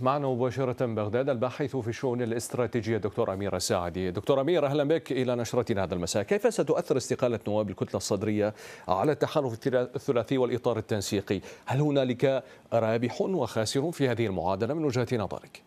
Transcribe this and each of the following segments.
معنا مباشرة بغداد الباحث في الشؤون الاستراتيجية دكتور أمير الساعدي دكتور أمير أهلا بك إلى نشرتنا هذا المساء كيف ستؤثر استقالة نواب الكتلة الصدرية على التحالف الثلاثي والإطار التنسيقي هل هنالك رابح وخاسر في هذه المعادلة من وجهة نظرك؟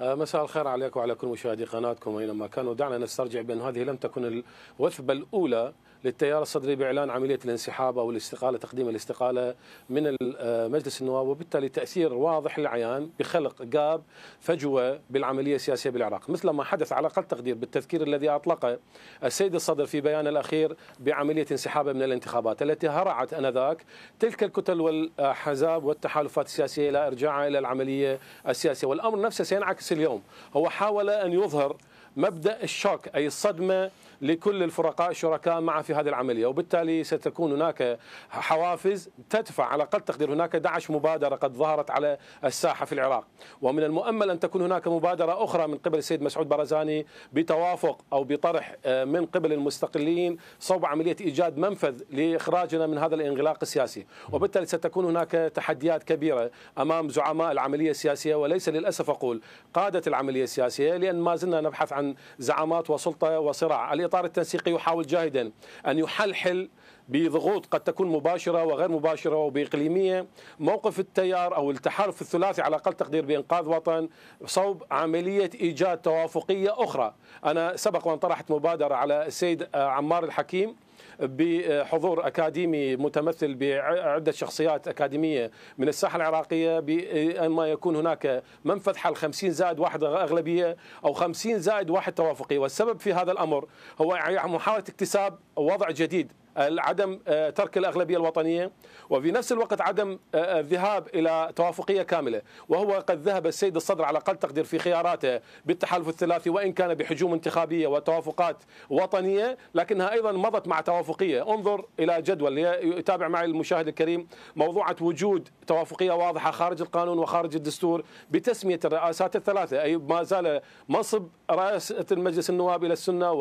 آه، مساء الخير عليكم وعلى كل مشاهدي قناتكم اينما كانوا دعنا نسترجع بان هذه لم تكن الوثبه الاولى للتيار الصدري باعلان عمليه الانسحاب او الاستقاله تقديم الاستقاله من آه، مجلس النواب وبالتالي تاثير واضح للعيان بخلق جاب فجوه بالعمليه السياسيه بالعراق مثل ما حدث على اقل تقدير بالتذكير الذي اطلقه السيد الصدر في بيانه الاخير بعمليه انسحابه من الانتخابات التي هرعت انذاك تلك الكتل والاحزاب والتحالفات السياسيه الى ارجاعها الى العمليه السياسيه والامر نفسه سينعكس اليوم هو حاول ان يظهر مبدا الشوك اي الصدمه لكل الفرقاء الشركاء معه في هذه العملية وبالتالي ستكون هناك حوافز تدفع على أقل تقدير هناك 11 مبادرة قد ظهرت على الساحة في العراق ومن المؤمل أن تكون هناك مبادرة أخرى من قبل السيد مسعود برزاني بتوافق أو بطرح آه، من قبل المستقلين صوب عملية إيجاد منفذ لإخراجنا من هذا الانغلاق السياسي وبالتالي ستكون هناك تحديات كبيرة أمام زعماء العملية السياسية وليس للأسف أقول قادة العملية السياسية لأن ما زلنا نبحث عن زعامات وسلطه وصراع، الاطار التنسيقي يحاول جاهدا ان يحلحل بضغوط قد تكون مباشرة وغير مباشرة وبإقليمية موقف التيار أو التحالف الثلاثي على أقل تقدير بإنقاذ وطن صوب عملية إيجاد توافقية أخرى أنا سبق وأن طرحت مبادرة على السيد آه، عمار الحكيم بحضور اكاديمي متمثل بعده شخصيات اكاديميه من الساحه العراقيه بان آه، ما يكون هناك منفذ حل 50 زائد واحد اغلبيه او 50 زائد واحد توافقي والسبب في هذا الامر هو يعني محاوله اكتساب وضع جديد عدم آه، ترك الاغلبيه الوطنيه وفي نفس الوقت عدم الذهاب آه، آه، الى توافقيه كامله وهو قد ذهب السيد الصدر على اقل تقدير في خياراته بالتحالف الثلاثي وان كان بحجوم انتخابيه وتوافقات وطنيه لكنها ايضا مضت مع توافقيه انظر الى جدول يتابع معي المشاهد الكريم موضوعه وجود توافقيه واضحه خارج القانون وخارج الدستور بتسميه الرئاسات الثلاثه اي ما زال منصب رئاسه المجلس النواب الى السنه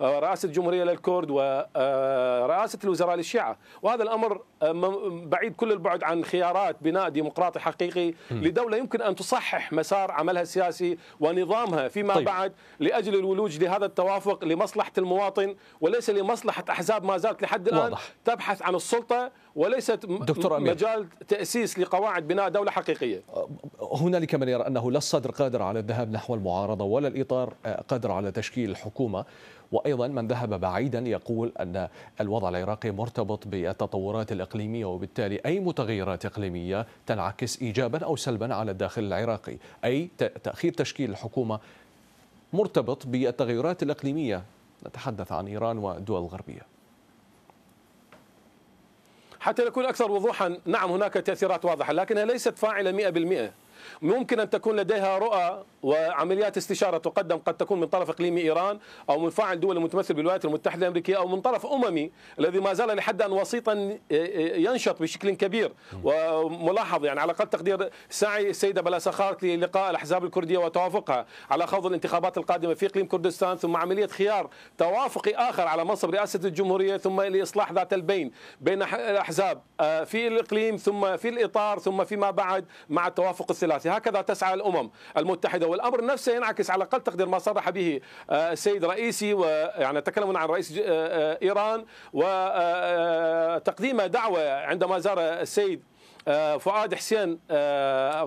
ورئاسه الجمهوريه للكرد ورئاسه رئاسة الوزراء للشيعة وهذا الأمر آه، بعيد كل البعد عن خيارات بناء ديمقراطي حقيقي لدولة يمكن أن تصحح مسار عملها السياسي ونظامها فيما طيب. بعد لأجل الولوج لهذا التوافق لمصلحة المواطن وليس لمصلحة أحزاب ما زالت لحد الآن واضح. تبحث عن السلطة وليست دكتور أمير. مجال تأسيس لقواعد بناء دولة حقيقية هنالك من يرى أنه لا الصدر قادر على الذهاب نحو المعارضة ولا الإطار آه، قادر على تشكيل الحكومة وأيضا من ذهب بعيدا يقول أن الوضع العراقي مرتبط بالتطورات الإقليمية وبالتالي أي متغيرات إقليمية تنعكس إيجابا أو سلبا على الداخل العراقي أي تأخير تشكيل الحكومة مرتبط بالتغيرات الإقليمية نتحدث عن إيران والدول الغربية حتى نكون أكثر وضوحا نعم هناك تأثيرات واضحة لكنها ليست فاعلة 100% ممكن أن تكون لديها رؤى وعمليات استشارة تقدم قد تكون من طرف إقليمي إيران أو من فاعل دولي متمثل بالولايات المتحدة الأمريكية أو من طرف أممي الذي ما زال لحد أن وسيطا آه، آه، ينشط بشكل كبير وملاحظ يعني على قد تقدير سعي السيدة بلا سخارت للقاء الأحزاب الكردية وتوافقها على خوض الانتخابات القادمة في إقليم كردستان ثم عملية خيار توافقي آخر على منصب رئاسة الجمهورية ثم لإصلاح ذات البين بين الأحزاب آه، في الإقليم ثم في الإطار ثم فيما بعد مع التوافق الثلاثي الثلاثي هكذا تسعى الأمم المتحدة والأمر نفسه ينعكس على أقل تقدير ما صرح به السيد آه، رئيسي ويعني تكلمنا عن رئيس آه، آه، إيران وتقديم دعوة عندما زار السيد فؤاد حسين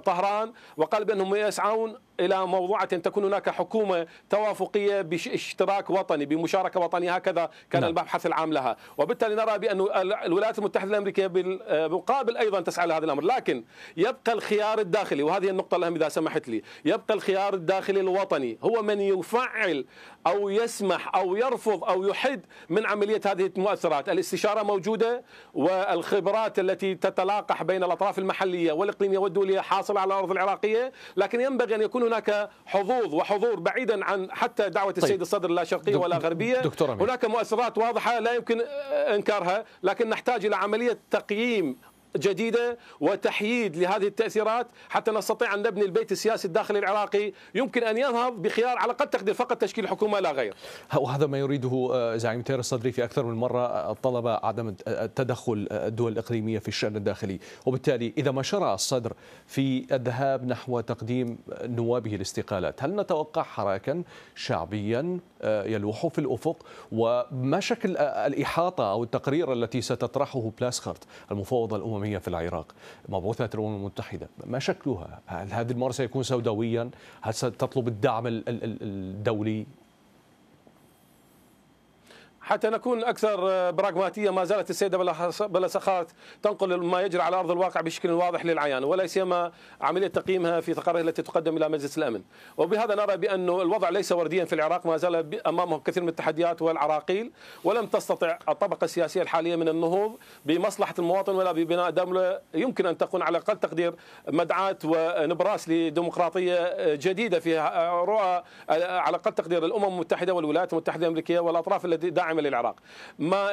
طهران وقال بأنهم يسعون الى موضوعه ان تكون هناك حكومه توافقيه باشتراك وطني بمشاركه وطنيه هكذا كان نعم. المبحث العام لها وبالتالي نرى بان الولايات المتحده الامريكيه بالمقابل ايضا تسعى لهذا الامر لكن يبقى الخيار الداخلي وهذه النقطه الاهم اذا سمحت لي يبقى الخيار الداخلي الوطني هو من يفعل او يسمح او يرفض او يحد من عمليه هذه المؤثرات الاستشاره موجوده والخبرات التي تتلاقح بين الاطراف المحليه والاقليميه والدوليه حاصله على الارض العراقيه لكن ينبغي ان يكون هناك حظوظ وحضور بعيدا عن حتى دعوه طيب. السيد الصدر لا شرقيه ولا غربيه دكتور هناك مؤثرات واضحه لا يمكن انكارها لكن نحتاج الى عمليه تقييم جديدة وتحييد لهذه التأثيرات حتى نستطيع أن نبني البيت السياسي الداخلي العراقي يمكن أن ينهض بخيار على قد تقدير فقط تشكيل حكومة لا غير وهذا ما يريده آه، زعيم تير الصدري في أكثر من مرة آه، طلب عدم آه، تدخل الدول الإقليمية في الشأن الداخلي وبالتالي إذا ما شرع الصدر في الذهاب نحو تقديم نوابه الاستقالات هل نتوقع حراكا شعبيا يلوح في الأفق وما شكل الإحاطة أو التقرير التي ستطرحه بلاسخرت المفوض الأممي الأممية في العراق مبعوثة الأمم المتحدة ما شكلها هل هذه المرة سيكون سوداويا هل ستطلب الدعم الدولي حتى نكون اكثر آه، براغماتيه ما زالت السيده بلا سخات تنقل ما يجري على ارض الواقع بشكل واضح للعيان ولا سيما عمليه تقييمها في تقارير التي تقدم الى مجلس الامن وبهذا نرى بان الوضع ليس ورديا في العراق ما زال امامه كثير من التحديات والعراقيل ولم تستطع الطبقه السياسيه الحاليه من النهوض بمصلحه المواطن ولا ببناء دوله يمكن ان تكون على اقل تقدير مدعاه ونبراس لديمقراطيه آه، جديده فيها آه، رؤى على اقل تقدير الامم المتحده والولايات المتحده الامريكيه والاطراف التي داعمه العمل للعراق ما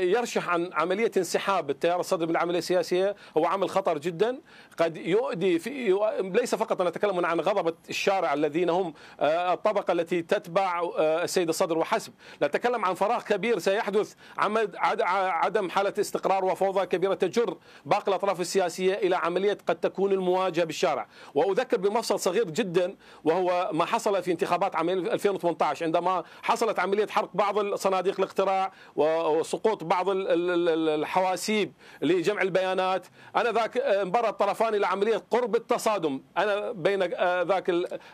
يرشح عن عملية انسحاب التيار الصدري من العملية السياسية هو عمل خطر جدا قد يؤدي في ليس فقط نتكلم عن غضبة الشارع الذين هم آه، الطبقة التي تتبع آه، السيد الصدر وحسب نتكلم عن فراغ كبير سيحدث عدم حالة استقرار وفوضى كبيرة تجر باقي الأطراف السياسية إلى عملية قد تكون المواجهة بالشارع وأذكر بمفصل صغير جدا وهو ما حصل في انتخابات عام 2018 عندما حصلت عملية حرق بعض الصناديق الاقتراع وسقوط بعض الحواسيب لجمع البيانات انا ذاك انبرى آه، الطرفان الى عمليه قرب التصادم انا بين آه، ذاك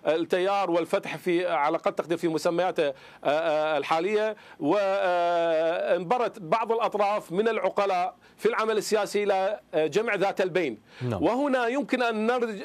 التيار والفتح في آه، على قد تقدير في مسمياته الحاليه وانبرت بعض الاطراف من العقلاء في العمل السياسي الى جمع ذات البين نعم. وهنا يمكن ان نرجع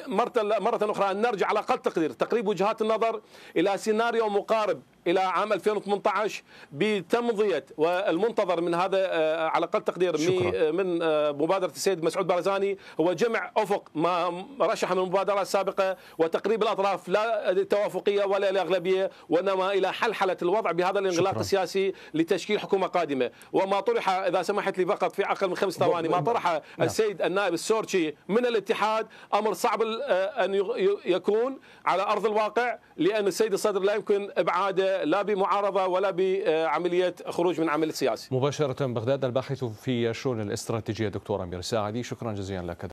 مره اخرى ان نرجع على قد تقدير تقريب وجهات النظر الى سيناريو مقارب الى عام 2018 بتمضيه والمنتظر من هذا آه، على اقل تقدير شكرا. آه، من آه، مبادره السيد مسعود بارزاني هو جمع افق ما رشح من المبادرات السابقه وتقريب الاطراف لا توافقيه ولا لاغلبيه وانما الى حلحله الوضع بهذا الانغلاق شكرا. السياسي لتشكيل حكومه قادمه وما طرح اذا سمحت لي فقط في اقل من خمس ثواني ما طرح نعم. السيد النائب السورشي من الاتحاد امر صعب ان يكون على ارض الواقع لان السيد الصدر لا يمكن ابعاده لا بمعارضه ولا بعمليه خروج من عمل سياسي. مباشره بغداد الباحث في الشؤون الاستراتيجيه دكتور امير الساعدي شكرا جزيلا لك.